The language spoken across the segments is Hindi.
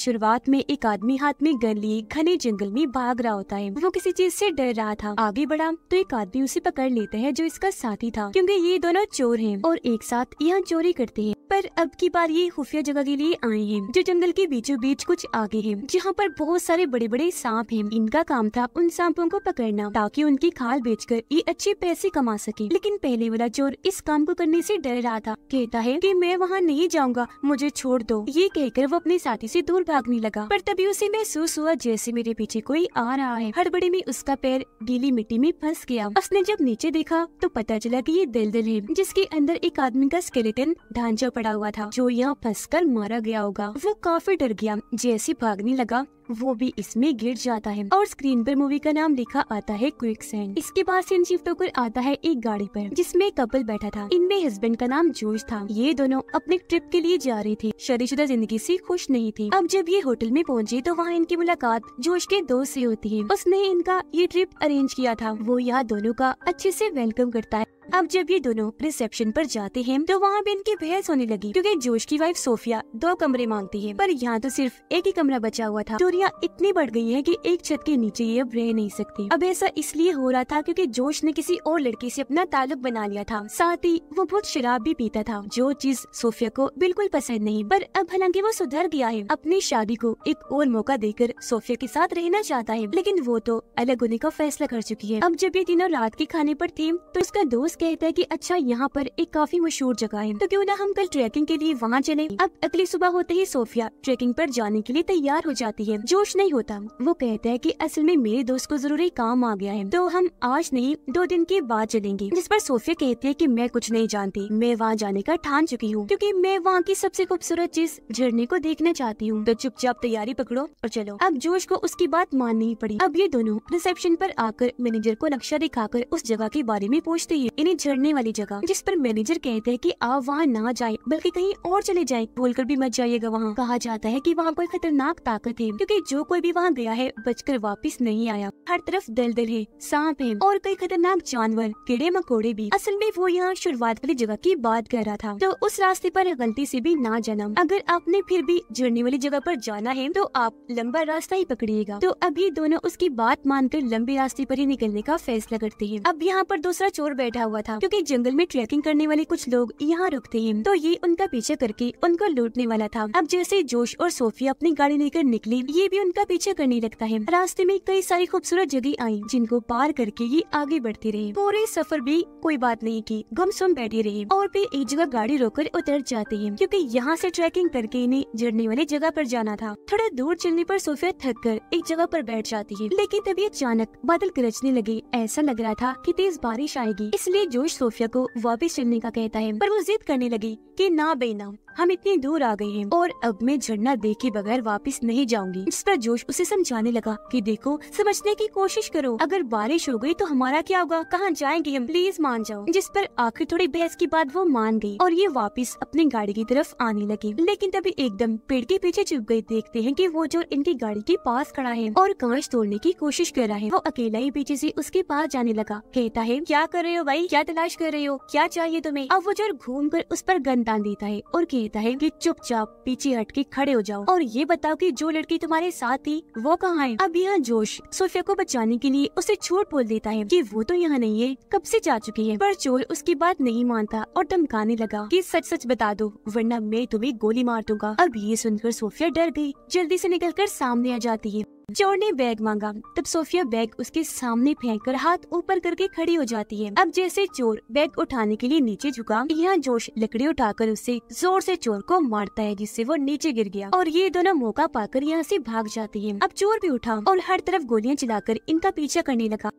शुरुआत में एक आदमी हाथ में गन लिए घने जंगल में भाग रहा होता है वो किसी चीज से डर रहा था आगे बढ़ा तो एक आदमी उसे पकड़ लेता है जो इसका साथी था क्योंकि ये दोनों चोर हैं और एक साथ यहाँ चोरी करते हैं पर अब की बार ये खुफिया जगह के लिए आए हैं जो जंगल के बीचों बीच कुछ आगे है जहाँ पर बहुत सारे बड़े बड़े सांप हैं इनका काम था उन सांपों को पकड़ना ताकि उनकी खाल बेचकर ये अच्छे पैसे कमा सके लेकिन पहले वाला चोर इस काम को करने से डर रहा था कहता है कि मैं वहाँ नहीं जाऊँगा मुझे छोड़ दो ये कहकर वो अपने साथी से दूर भागने लगा पर तभी उसे महसूस हुआ जैसे मेरे पीछे कोई आ रहा है हड़बड़ी में उसका पैर गीली मिट्टी में फंस गया उसने जब नीचे देखा तो पता चला की ये दलदल है जिसके अंदर एक आदमी का स्केलेटन ढांचा पड़ा हुआ था जो यहाँ फंस मारा गया होगा वो काफी डर गया जैसे भागने लगा वो भी इसमें गिर जाता है और स्क्रीन पर मूवी का नाम लिखा आता है क्विक सेंड इसके बाद सीन शिफ्ट होकर आता है एक गाड़ी पर जिसमें कपल बैठा था इनमें हस्बैंड का नाम जोश था ये दोनों अपने ट्रिप के लिए जा रहे थे शरीशुदा जिंदगी से खुश नहीं थी अब जब ये होटल में पहुंचे तो वहाँ इनकी मुलाकात जोश के दोस्त ऐसी होती है उसने इनका ये ट्रिप अरेंज किया था वो यहाँ दोनों का अच्छे ऐसी वेलकम करता है अब जब ये दोनों रिसेप्शन पर जाते हैं तो वहाँ पे इनकी बहस होने लगी क्योंकि जोश की वाइफ सोफिया दो कमरे मांगती है पर यहाँ तो सिर्फ एक ही कमरा बचा हुआ था चोरिया इतनी बढ़ गई है कि एक छत के नीचे ये अब रह नहीं सकती अब ऐसा इसलिए हो रहा था क्योंकि जोश ने किसी और लड़की से अपना ताल्लुक बना लिया था साथ ही वो बहुत शराब भी पीता था जो चीज सोफिया को बिल्कुल पसंद नहीं पर अब हालांकि वो सुधर गया है अपनी शादी को एक और मौका देकर सोफिया के साथ रहना चाहता है लेकिन वो तो अलग होने का फैसला कर चुकी है अब जब ये तीनों रात के खाने पर थे तो उसका दोस्त दोस्त कहता है कि अच्छा यहाँ पर एक काफी मशहूर जगह है तो क्यों ना हम कल ट्रैकिंग के लिए वहाँ चले अब अगली सुबह होते ही सोफिया ट्रैकिंग पर जाने के लिए तैयार हो जाती है जोश नहीं होता वो कहता है कि असल में मेरे दोस्त को जरूरी काम आ गया है तो हम आज नहीं दो दिन के बाद चलेंगे जिस पर सोफिया कहती है की मैं कुछ नहीं जानती मैं वहाँ जाने का ठान चुकी हूँ क्यूँकी मैं वहाँ की सबसे खूबसूरत चीज झरने को देखना चाहती हूँ तो चुपचाप तैयारी पकड़ो और चलो अब जोश को उसकी बात माननी पड़ी अब ये दोनों रिसेप्शन पर आकर मैनेजर को नक्शा दिखाकर उस जगह के बारे में पूछते हैं यानी झड़ने वाली जगह जिस पर मैनेजर कहते हैं कि आप वहाँ ना जाए बल्कि कहीं और चले जाए बोलकर भी मत जाइएगा वहाँ कहा जाता है कि वहाँ कोई खतरनाक ताकत है क्योंकि जो कोई भी वहाँ गया है बचकर वापस नहीं आया हर तरफ दलदल है सांप है और कई खतरनाक जानवर कीड़े मकोड़े भी असल में वो यहाँ शुरुआत वाली जगह की बात कर रहा था तो उस रास्ते पर गलती से भी ना जाना अगर आपने फिर भी झड़ने वाली जगह पर जाना है तो आप लंबा रास्ता ही पकड़िएगा तो अभी दोनों उसकी बात मानकर लंबे रास्ते पर ही निकलने का फैसला करते हैं अब यहाँ पर दूसरा चोर बैठा हुआ हुआ था क्योंकि जंगल में ट्रैकिंग करने वाले कुछ लोग यहाँ रुकते हैं तो ये उनका पीछा करके उनको लूटने वाला था अब जैसे जोश और सोफिया अपनी गाड़ी लेकर निकली ये भी उनका पीछा करने लगता है रास्ते में कई सारी खूबसूरत जगह आई जिनको पार करके ये आगे बढ़ती रहे पूरे सफर भी कोई बात नहीं की गुम सुम बैठे रहे और फिर एक जगह गाड़ी रोककर उतर जाते हैं क्योंकि यहाँ से ट्रैकिंग करके इन्हें जड़ने वाली जगह पर जाना था थोड़ा दूर चलने पर सोफिया थक कर एक जगह पर बैठ जाती है लेकिन तभी अचानक बादल गरजने लगे ऐसा लग रहा था कि तेज बारिश आएगी इसलिए उसने जोश सोफिया को वापस चलने का कहता है पर वो जिद करने लगी कि ना बेना हम इतनी दूर आ गए हैं और अब मैं झरना देखे बगैर वापस नहीं जाऊंगी इस पर जोश उसे समझाने लगा कि देखो समझने की कोशिश करो अगर बारिश हो गई तो हमारा क्या होगा कहाँ जाएंगे हम प्लीज मान जाओ जिस पर आखिर थोड़ी बहस के बाद वो मान गई और ये वापस अपनी गाड़ी की तरफ आने लगी लेकिन तभी एकदम पेड़ के पीछे चुप गयी देखते है की वो जो इनकी गाड़ी के पास खड़ा है और कांच तोड़ने की कोशिश कर रहा है वो अकेला ही पीछे ऐसी उसके पास जाने लगा कहता है क्या कर रहे हो भाई क्या तलाश कर रहे हो क्या चाहिए तुम्हें अब वो चोर घूम कर उस पर गंद देता है और कहता है कि चुपचाप पीछे हट के खड़े हो जाओ और ये बताओ कि जो लड़की तुम्हारे साथ थी वो कहाँ है अब यहाँ जोश सोफिया को बचाने के लिए उसे छोड़ बोल देता है की वो तो यहाँ नहीं है कब से जा चुकी है पर चोर उसकी बात नहीं मानता और धमकाने लगा की सच सच बता दो वरना मैं तुम्हें गोली मार दूंगा अब ये सुनकर सोफिया डर गई जल्दी से कर सामने आ जाती है जॉर्ज ने बैग मांगा तब सोफिया बैग उसके सामने फेंक कर हाथ ऊपर करके खड़ी हो जाती है अब जैसे चोर बैग उठाने के लिए नीचे झुका यहाँ जोश लकड़ी उठाकर उसे जोर से चोर को मारता है जिससे वो नीचे गिर गया और ये दोनों मौका पाकर यहाँ से भाग जाती है अब चोर भी उठा और हर तरफ गोलियां चलाकर इनका पीछा करने लगा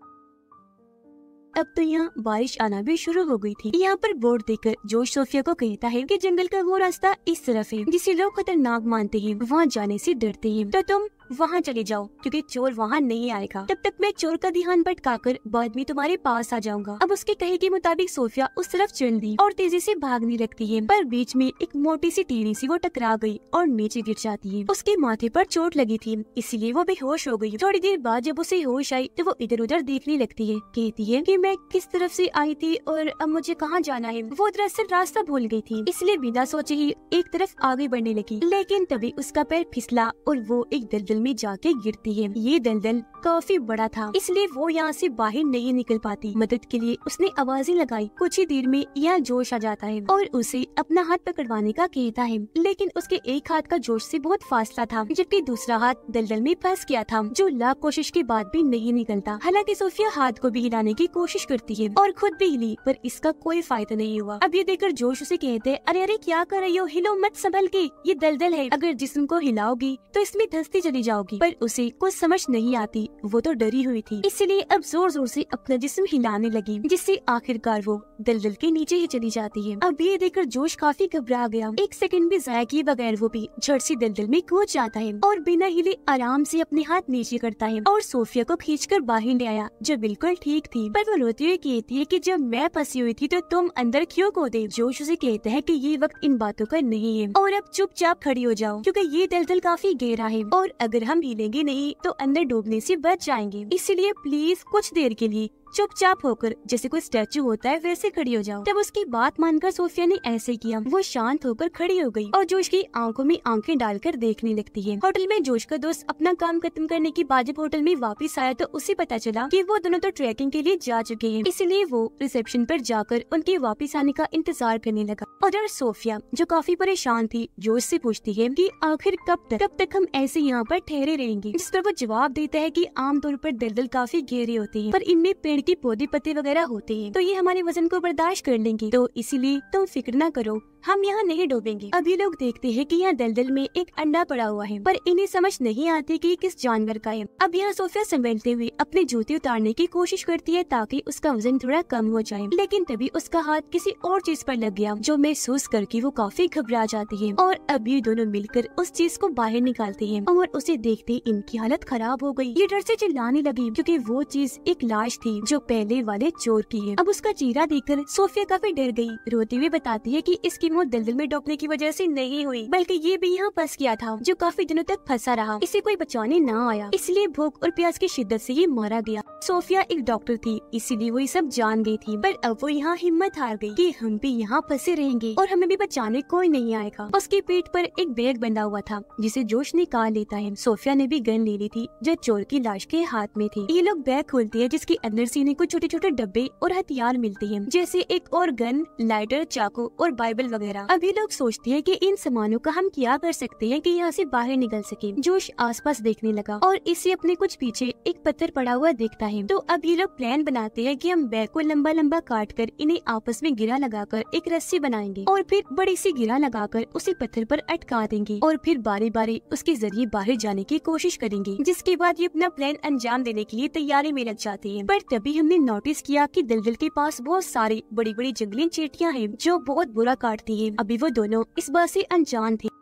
अब तो यहाँ बारिश आना भी शुरू हो गई थी यहाँ पर बोर्ड देकर जोश सोफिया को कहता है कि जंगल का वो रास्ता इस तरफ है जिसे लोग खतरनाक मानते हैं वहाँ जाने से डरते हैं तो तुम वहाँ चले जाओ क्योंकि चोर वहाँ नहीं आएगा तब तक मैं चोर का ध्यान भटकाकर बाद में तुम्हारे पास आ जाऊंगा अब उसके कहे के मुताबिक सोफिया उस तरफ चल दी और तेजी से भागने लगती है पर बीच में एक मोटी सी टीवी सी वो टकरा गई और नीचे गिर जाती है उसके माथे पर चोट लगी थी इसीलिए वो बेहोश हो गई थोड़ी देर बाद जब उसे होश आई तो वो इधर उधर देखने लगती है कहती है की मैं किस तरफ ऐसी आई थी और अब मुझे कहाँ जाना है वो दरअसल रास्ता भूल गयी थी इसलिए बिना सोचे ही एक तरफ आगे बढ़ने लगी लेकिन तभी उसका पैर फिसला और वो एक दर्द दलदल में जाके गिरती है ये दलदल काफी बड़ा था इसलिए वो यहाँ से बाहर नहीं निकल पाती मदद के लिए उसने आवाजें लगाई कुछ ही देर में यह जोश आ जाता है और उसे अपना हाथ पकड़वाने का कहता है लेकिन उसके एक हाथ का जोश से बहुत फासला था जबकि दूसरा हाथ दलदल में फंस गया था जो लाख कोशिश के बाद भी नहीं निकलता हालांकि सोफिया हाथ को भी हिलाने की कोशिश करती है और खुद भी हिली पर इसका कोई फायदा नहीं हुआ अब ये देखकर जोश उसे कहते हैं अरे अरे क्या कर रही हो हिलो मत संभल के ये दलदल है अगर जिसम को हिलाओगी तो इसमें धस्ती चली जाओगी पर उसे कुछ समझ नहीं आती वो तो डरी हुई थी इसलिए अब जोर जोर से अपना जिस्म हिलाने लगी जिससे आखिरकार वो दलदल के नीचे ही चली जाती है अब ये देखकर जोश काफी घबरा गया एक सेकंड भी जाया किए बगैर वो भी झट से दलदल में कूद जाता है और बिना हिले आराम से अपने हाथ नीचे करता है और सोफिया को खींच कर बाहर ले आया जो बिल्कुल ठीक थी पर वो रोते हुए कहती है की जब मैं फंसी हुई थी तो तुम अंदर क्यों को दे जोश उसे कहता है की ये वक्त इन बातों का नहीं है और अब चुपचाप खड़ी हो जाओ क्यूँकी ये दलदल काफी गहरा है और अगर अगर हम लेंगे नहीं तो अंदर डूबने से बच जाएंगे इसलिए प्लीज कुछ देर के लिए चुपचाप होकर जैसे कोई स्टैचू होता है वैसे खड़ी हो जाओ तब उसकी बात मानकर सोफिया ने ऐसे किया वो शांत होकर खड़ी हो गई और जोश की आंखों में आंखें डालकर देखने लगती है होटल में जोश का दोस्त अपना काम खत्म करने के बाद जब होटल में वापस आया तो उसे पता चला कि वो दोनों तो ट्रैकिंग के लिए जा चुके हैं इसलिए वो रिसेप्शन पर जाकर उनके वापस आने का इंतजार करने लगा और सोफिया जो काफी परेशान थी जोश से पूछती है कि आखिर कब तक कब तक हम ऐसे यहाँ पर ठहरे रहेंगे जिस पर वो जवाब देता है कि आमतौर पर दलदल काफी गहरी होती है पर इनमें पेड़ मिट्टी पौधे पत्ते वगैरह होते हैं तो ये हमारे वजन को बर्दाश्त कर लेंगे तो इसीलिए तुम फिक्र ना करो हम यहाँ नहीं डूबेंगे अभी लोग देखते हैं कि यहाँ दलदल में एक अंडा पड़ा हुआ है पर इन्हें समझ नहीं आती कि किस जानवर का है अब यहाँ सोफिया संभलते हुए अपने जूते उतारने की कोशिश करती है ताकि उसका वजन थोड़ा कम हो जाए लेकिन तभी उसका हाथ किसी और चीज पर लग गया जो महसूस करके वो काफी घबरा जाती है और अभी दोनों मिलकर उस चीज को बाहर निकालते हैं और उसे देखते इनकी हालत खराब हो गयी ये डर से चिल्लाने लगी क्यूँकी वो चीज एक लाश थी जो पहले वाले चोर की है अब उसका चेहरा देखकर सोफिया काफी डर गयी रोते हुए बताती है की इसकी मौत दिलदुल में डोकने की वजह से नहीं हुई बल्कि ये भी यहाँ फंस गया था जो काफी दिनों तक फंसा रहा इसे कोई बचाने न आया इसलिए भूख और प्यास की शिद्दत से ये मारा गया सोफिया एक डॉक्टर थी इसीलिए वो ये सब जान गई थी पर अब वो यहाँ हिम्मत हार गई कि हम भी यहाँ फंसे रहेंगे और हमें भी बचाने कोई नहीं आएगा उसके पीठ पर एक बैग बंधा हुआ था जिसे जोश निकाल लेता है सोफिया ने भी गन ले ली थी जो चोर की लाश के हाथ में थी ये लोग बैग खोलते हैं जिसके अंदर से इन्हें कुछ छोटे छोटे डब्बे और हथियार मिलते हैं जैसे एक और गन लाइटर चाकू और बाइबल वगैरह वगैरह अभी लोग सोचते हैं कि इन सामानों का हम क्या कर सकते हैं कि यहाँ से बाहर निकल सके जोश आसपास देखने लगा और इसे अपने कुछ पीछे एक पत्थर पड़ा हुआ देखता है तो अभी लोग प्लान बनाते हैं कि हम बैग को लंबा लंबा काट कर इन्हें आपस में गिरा लगाकर एक रस्सी बनाएंगे और फिर बड़ी सी गिरा लगाकर उसे पत्थर पर अटका देंगे और फिर बारी बारी उसके जरिए बाहर जाने की कोशिश करेंगे जिसके बाद ये अपना प्लान अंजाम देने के लिए तैयारी में लग जाती है पर तभी हमने नोटिस किया कि दलदल के पास बहुत सारी बड़ी बड़ी जंगली चीटियाँ हैं जो बहुत बुरा काटती लिए अभी वो दोनों इस बात से अनजान थे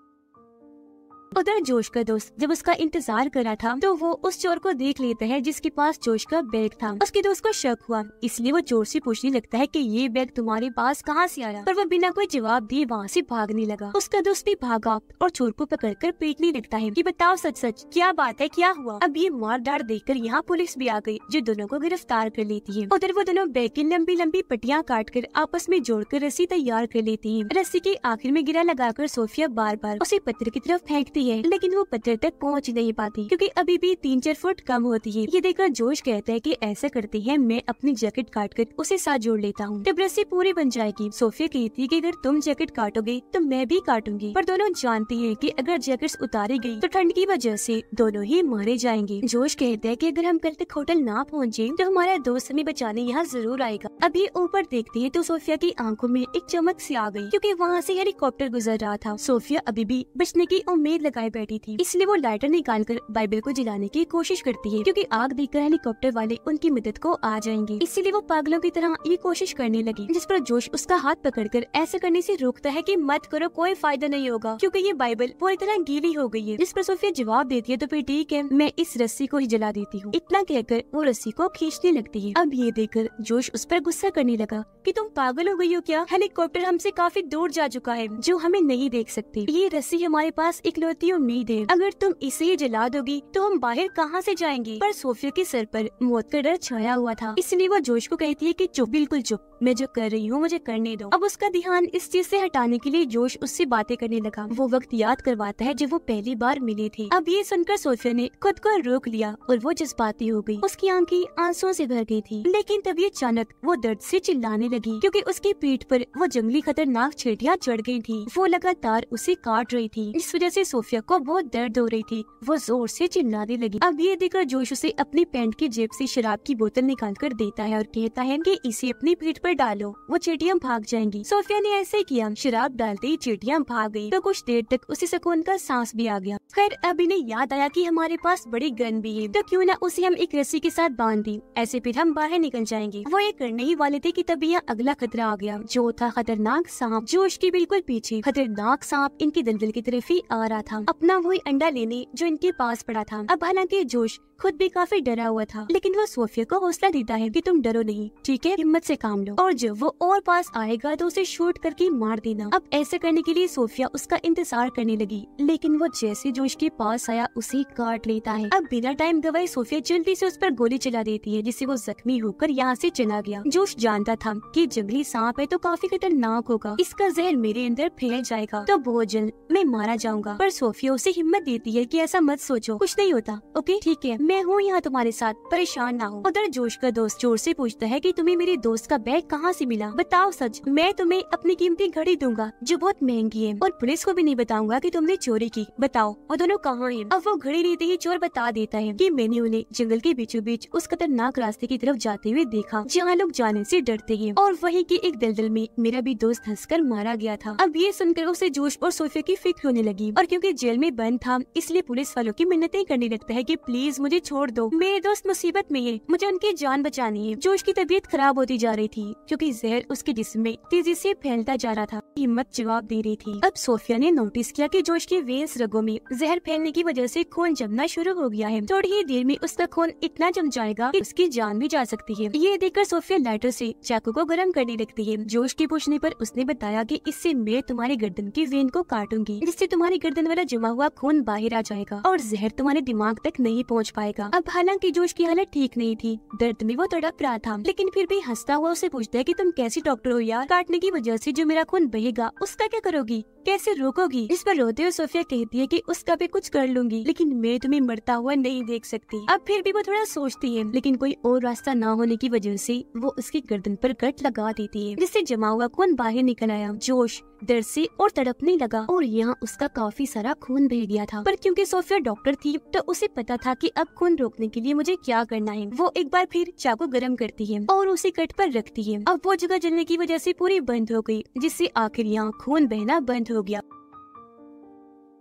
उधर जोश का दोस्त जब उसका इंतजार कर रहा था तो वो उस चोर को देख लेता है जिसके पास जोश का बैग था उसके दोस्त को शक हुआ इसलिए वो चोर से पूछने लगता है कि ये बैग तुम्हारे पास कहाँ से आया पर वो बिना कोई जवाब दिए वहाँ से भागने लगा उसका दोस्त भी भागा और चोर को पकड़ कर पीटने लगता है की बताओ सच सच क्या बात है क्या हुआ अब ये मार डार देख कर यहाँ पुलिस भी आ गई जो दोनों को गिरफ्तार कर लेती है उधर वो दोनों बैग की लंबी लंबी पट्टियाँ काट कर आपस में जोड़ कर रस्सी तैयार कर लेती है रस्सी के आखिर में गिरा लगाकर सोफिया बार बार उसे पत्र की तरफ फेंकती है है लेकिन वो पत्थर तक पहुँच नहीं पाती क्यूँकी अभी भी तीन चार फुट कम होती है ये देखकर जोश कहता है की ऐसा करते हैं मैं अपनी जैकेट काट कर उसे साथ जोड़ लेता हूँ जब रस्सी पूरी बन जाएगी सोफिया कहती है की अगर तुम जैकेट काटोगे तो मैं भी काटूंगी पर दोनों जानती है की अगर जैकेट उतारी गयी तो ठंड की वजह ऐसी दोनों ही मारे जाएंगे जोश कहते हैं की अगर हम कल तक होटल ना पहुँचे तो हमारा दोस्त हमें बचाने यहाँ जरूर आएगा अभी ऊपर देखते है तो सोफिया की आंखों में एक चमक सी आ गई क्यूँकी वहाँ ऐसी हेलीकॉप्टर गुजर रहा था सोफिया अभी भी बचने की उम्मीद लगाए बैठी थी इसलिए वो लाइटर निकाल कर बाइबल को जलाने की कोशिश करती है क्यूँकी आग देखकर हेलीकॉप्टर वाले उनकी मदद को आ जाएंगे इसीलिए वो पागलों की तरह ये कोशिश करने लगी जिस पर जोश उसका हाथ पकड़कर ऐसा करने से रोकता है कि मत करो कोई फायदा नहीं होगा क्योंकि ये बाइबल पूरी तरह गीली हो गई है जिस पर सोफिया जवाब देती है तो फिर ठीक है मैं इस रस्सी को ही जला देती हूँ इतना कहकर वो रस्सी को खींचने लगती है अब ये देखकर जोश उस पर गुस्सा करने लगा कि तुम पागल हो गई हो क्या हेलीकॉप्टर हमसे काफी दूर जा चुका है जो हमें नहीं देख सकती ये रस्सी हमारे पास इकलौती की उम्मीद है अगर तुम इसे जला दोगी तो हम बाहर कहाँ से जाएंगे पर सोफिया के सर पर मौत का डर छाया हुआ था इसलिए वो जोश को कहती है कि चुप बिल्कुल चुप मैं जो कर रही हूँ मुझे करने दो अब उसका ध्यान इस चीज से हटाने के लिए जोश उससे बातें करने लगा वो वक्त याद करवाता है जब वो पहली बार मिली थी अब ये सुनकर सोफिया ने खुद को रोक लिया और वो जज्बाती हो गई उसकी आंखें आंसुओं से भर गई थी लेकिन तभी अचानक वो दर्द से चिल्लाने लगी क्योंकि उसकी पीठ पर वो जंगली खतरनाक छेटियाँ चढ़ गयी थी वो लगातार उसे काट रही थी इस वजह से सोफिया सोफिया को बहुत दर्द हो रही थी वो जोर से चिल्लाने लगी अब ये देखकर जोश उसे अपनी पैंट की जेब से शराब की बोतल निकाल कर देता है और कहता है कि इसे अपनी पीठ पर डालो वो चेटियाँ भाग जाएंगी सोफिया ने ऐसे किया शराब डालते ही चीटियाँ भाग गयी तो कुछ देर तक उसे सुकून का सांस भी आ गया खैर अब इन्हें याद आया की हमारे पास बड़ी गन भी है तो क्यूँ न उसे हम एक रस्सी के साथ बांध दी ऐसे फिर हम बाहर निकल जाएंगे वो ये करने ही वाले थे की तभी यहाँ अगला खतरा आ गया जो था खतरनाक सांप जोश के बिल्कुल पीछे खतरनाक सांप इनके दलदल की तरफ ही आ रहा था अपना वही अंडा लेने जो इनके पास पड़ा था अब हालांकि जोश खुद भी काफी डरा हुआ था लेकिन वो सोफिया को हौसला देता है कि तुम डरो नहीं ठीक है हिम्मत से काम लो और जब वो और पास आएगा तो उसे शूट करके मार देना अब ऐसे करने के लिए सोफिया उसका इंतजार करने लगी लेकिन वो जैसे जोश के पास आया उसे काट लेता है अब बिना टाइम गवाए सोफिया जल्दी से उस पर गोली चला देती है जिससे वो जख्मी होकर यहाँ से चला गया जोश जानता था कि जंगली सांप है तो काफी खतरनाक होगा इसका जहर मेरे अंदर फैल जाएगा तो बहुत जल्द मैं मारा जाऊंगा पर सोफिया सोफिया उसे हिम्मत देती है कि ऐसा मत सोचो कुछ नहीं होता ओके ठीक है मैं हूँ यहाँ तुम्हारे साथ परेशान ना हो उधर जोश का दोस्त जोर से पूछता है कि तुम्हें मेरे दोस्त का बैग कहाँ से मिला बताओ सच मैं तुम्हें अपनी कीमती घड़ी दूंगा जो बहुत महंगी है और पुलिस को भी नहीं बताऊंगा कि तुमने चोरी की बताओ वो दोनों कहाँ है अब वो घड़ी लेते ही चोर बता देता है कि मैंने उन्हें जंगल के बीचों बीच उस खतरनाक रास्ते की तरफ जाते हुए देखा जहाँ लोग जाने से डरते हैं और वही की एक दलदल में मेरा भी दोस्त हंसकर मारा गया था अब ये सुनकर उसे जोश और सोफिया की फिक्र होने लगी और क्योंकि जेल में बंद था इसलिए पुलिस वालों की मिन्नतें करने लगता है कि प्लीज मुझे छोड़ दो मेरे दोस्त मुसीबत में है मुझे उनकी जान बचानी है जो उसकी तबीयत खराब होती जा रही थी क्योंकि जहर उसके जिस्म में तेजी से फैलता जा रहा था हिम्मत जवाब दे रही थी अब सोफिया ने नोटिस किया कि जोश के वेन्स रगों में जहर फैलने की वजह से खून जमना शुरू हो गया है थोड़ी ही देर में उसका खून इतना जम जाएगा कि उसकी जान भी जा सकती है ये देखकर सोफिया लाइटर से चाकू को गर्म करने लगती है जोश के पूछने पर उसने बताया कि इससे मैं तुम्हारी गर्दन की वेन को काटूंगी जिससे तुम्हारी गर्दन वाला जमा हुआ खून बाहर आ जाएगा और जहर तुम्हारे दिमाग तक नहीं पहुंच पाएगा अब हालांकि जोश की हालत ठीक नहीं थी दर्द में वो तड़प रहा था लेकिन फिर भी हंसता हुआ उसे पूछता है की तुम कैसी डॉक्टर हो यार काटने की वजह से जो मेरा खून बहेगा उसका क्या करोगी कैसे रोकोगी इस पर रोते हुए सोफिया कहती है कि उसका भी कुछ कर लूंगी लेकिन मैं तुम्हें मरता हुआ नहीं देख सकती अब फिर भी वो थोड़ा सोचती है लेकिन कोई और रास्ता न होने की वजह से वो उसकी गर्दन पर कट लगा देती है जिससे जमा हुआ खून बाहर निकल आया जोश दर्द से और तड़पने लगा और यहाँ उसका काफी सारा खून बह गया था पर क्योंकि सोफिया डॉक्टर थी तो उसे पता था कि अब खून रोकने के लिए मुझे क्या करना है वो एक बार फिर चाकू गर्म करती है और उसे कट पर रखती है अब वो जगह जलने की वजह से पूरी बंद हो गई जिससे आखिर यहाँ खून बहना बंद हो गया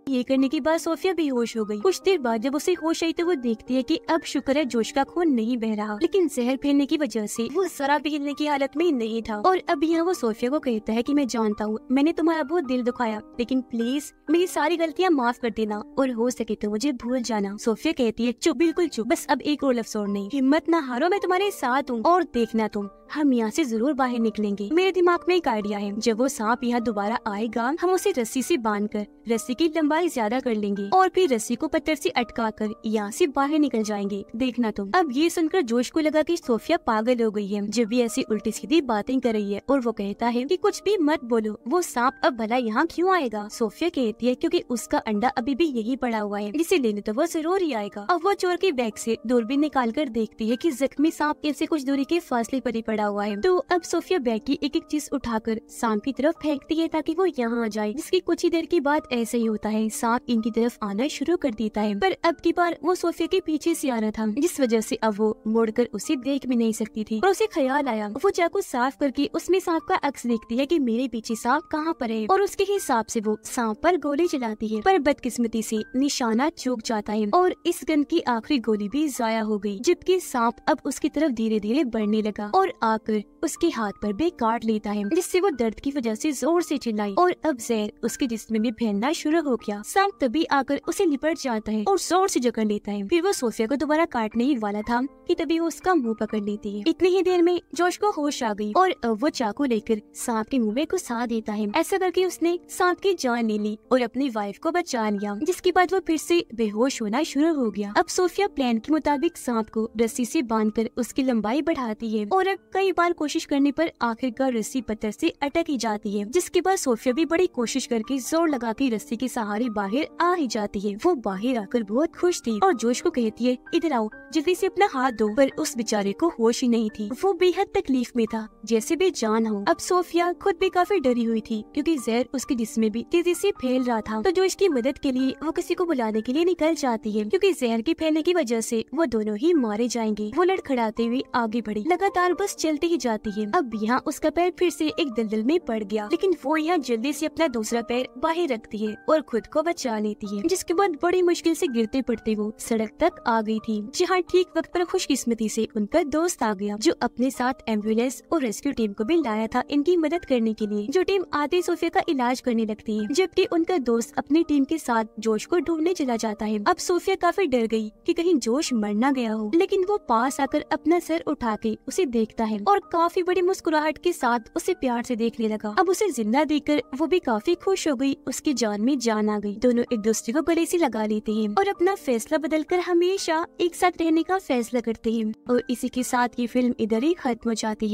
ये करने के बाद सोफिया बेहोश हो गई। कुछ देर बाद जब उसे होश आई तो वो देखती है कि अब शुक्र है जोश का खून नहीं बह रहा लेकिन जहर फेरने की वजह से वो सरा भी हिलने की हालत में नहीं था और अब यहाँ वो सोफिया को कहता है कि मैं जानता हूँ मैंने तुम्हारा बहुत दिल दुखाया लेकिन प्लीज मेरी सारी गलतियाँ माफ कर देना और हो सके तो मुझे भूल जाना सोफिया कहती है चुप बिल्कुल चुप बस अब एक और लफ्स और नहीं हिम्मत न हारो मैं तुम्हारे साथ हूँ और देखना तुम हम यहाँ से जरूर बाहर निकलेंगे मेरे दिमाग में एक आइडिया है जब वो सांप यहाँ दोबारा आएगा हम उसे रस्सी से बांधकर रस्सी की लंबा लंबाई ज्यादा कर लेंगे और फिर रस्सी को पत्थर से अटका कर यहाँ से बाहर निकल जाएंगे देखना तुम अब ये सुनकर जोश को लगा कि सोफिया पागल हो गई है जब भी ऐसी उल्टी सीधी बातें कर रही है और वो कहता है कि कुछ भी मत बोलो वो सांप अब भला यहाँ क्यों आएगा सोफिया कहती है क्योंकि उसका अंडा अभी भी यही पड़ा हुआ है इसे लेने तो वो जरूर ही आएगा अब वो चोर के बैग से दूरबीन निकाल कर देखती है कि जख्मी सांप ऐसे कुछ दूरी के फासले पर ही पड़ा हुआ है तो अब सोफिया बैग की एक एक चीज उठाकर सांप की तरफ फेंकती है ताकि वो यहाँ आ जाए जिसकी कुछ ही देर के बाद ऐसे ही होता है है सांप इनकी तरफ आना शुरू कर देता है पर अब की बार वो सोफिया के पीछे से आ रहा था जिस वजह से अब वो मुड़कर उसे देख भी नहीं सकती थी और उसे ख्याल आया वो चाकू साफ करके उसमें सांप का अक्स देखती है की मेरे पीछे सांप कहाँ पर है और उसके हिसाब से वो सांप पर गोली चलाती है पर बदकिस्मती से निशाना चूक जाता है और इस गन की आखिरी गोली भी जाया हो गयी जबकि सांप अब उसकी तरफ धीरे धीरे बढ़ने लगा और आकर उसके हाथ पर भी काट लेता है जिससे वो दर्द की वजह से जोर से चिल्लाई और अब जहर उसके जिस्म में फैलना शुरू हो गया किया सैम तभी आकर उसे निपट जाता है और जोर से जकड़ लेता है फिर वो सोफिया को दोबारा काटने ही वाला था कि तभी वो उसका मुंह पकड़ लेती है इतनी ही देर में जोश को होश आ गई और वो चाकू लेकर सांप के मुंह में घुसा देता है ऐसा करके उसने सांप की जान ले ली और अपनी वाइफ को बचा लिया जिसके बाद वो फिर से बेहोश होना शुरू हो गया अब सोफिया प्लान के मुताबिक सांप को रस्सी से कर उसकी लंबाई बढ़ाती है और कई बार कोशिश करने पर आखिरकार रस्सी पत्थर से अटक ही जाती है जिसके बाद सोफिया भी बड़ी कोशिश करके जोर लगा के रस्सी के सहारे बाहर आ ही जाती है वो बाहर आकर बहुत खुश थी और जोश को कहती है इधर आओ जल्दी से अपना हाथ दो पर उस बेचारे को होश ही नहीं थी वो बेहद तकलीफ में था जैसे भी जान हो अब सोफिया खुद भी काफी डरी हुई थी क्योंकि जहर उसके जिसम भी तेजी से फैल रहा था तो जो इसकी मदद के लिए वो किसी को बुलाने के लिए निकल जाती है क्योंकि जहर के फैलने की वजह से वो दोनों ही मारे जाएंगे वो लड़खड़ाते हुए आगे बढ़ी लगातार बस चलती ही जाती है अब यहाँ उसका पैर फिर से एक दलदल में पड़ गया लेकिन वो यहाँ जल्दी से अपना दूसरा पैर बाहर रखती है और खुद को बचा लेती है जिसके बाद बड़ी मुश्किल से गिरते पड़ते वो सड़क तक आ गई थी जहाँ ठीक वक्त पर खुशकिस्मती से उनका दोस्त आ गया जो अपने साथ एम्बुलेंस और रेस्क्यू टीम को भी लाया था इनकी मदद करने के लिए जो टीम आते सोफिया का इलाज करने लगती है जबकि उनका दोस्त अपनी टीम के साथ जोश को ढूंढने चला जाता है अब सोफिया काफी डर गयी की कहीं जोश मर गया हो लेकिन वो पास आकर अपना सर उठा के उसे देखता है और काफी बड़ी मुस्कुराहट के साथ उसे प्यार ऐसी देखने लगा अब उसे जिंदा देख वो भी काफी खुश हो गयी उसकी जान में जान आ गयी दोनों एक दूसरे को गले ऐसी लगा लेते हैं और अपना फैसला बदल कर हमेशा एक साथ रहने लेने का फैसला करते हैं और इसी के साथ ये फिल्म इधर ही खत्म हो जाती है